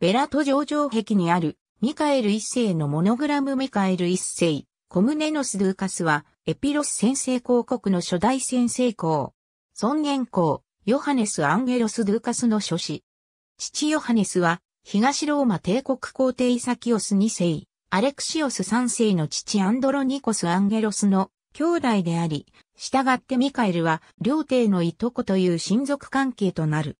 ベラト上場壁にあるミカエル一世のモノグラムミカエル一世、コムネノス・ルーカスは、エピロス先制公国の初代先制公。尊厳公、ヨハネス・アンゲロス・ルーカスの諸子。父ヨハネスは、東ローマ帝国皇帝イサキオス2世、アレクシオス3世の父アンドロニコス・アンゲロスの兄弟であり、従ってミカエルは両帝のいとこという親族関係となる。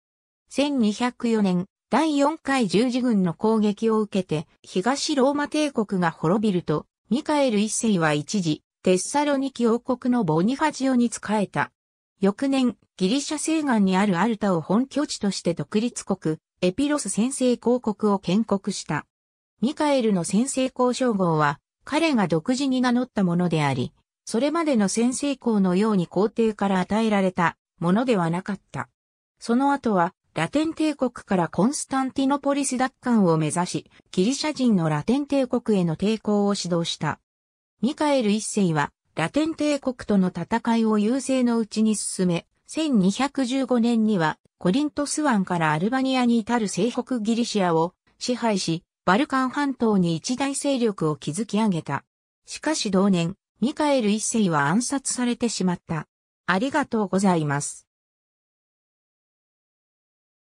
1204年、第4回十字軍の攻撃を受けて、東ローマ帝国が滅びると、ミカエル一世は一時、テッサロニキ王国のボニファジオに仕えた。翌年、ギリシャ西岸にあるアルタを本拠地として独立国、エピロス先制公国を建国した。ミカエルの先制公称号は、彼が独自に名乗ったものであり、それまでの先制公のように皇帝から与えられたものではなかった。その後は、ラテン帝国からコンスタンティノポリス奪還を目指し、ギリシャ人のラテン帝国への抵抗を指導した。ミカエル一世は、ラテン帝国との戦いを優勢のうちに進め、1215年には、コリントス湾からアルバニアに至る西北ギリシアを支配し、バルカン半島に一大勢力を築き上げた。しかし同年、ミカエル一世は暗殺されてしまった。ありがとうございます。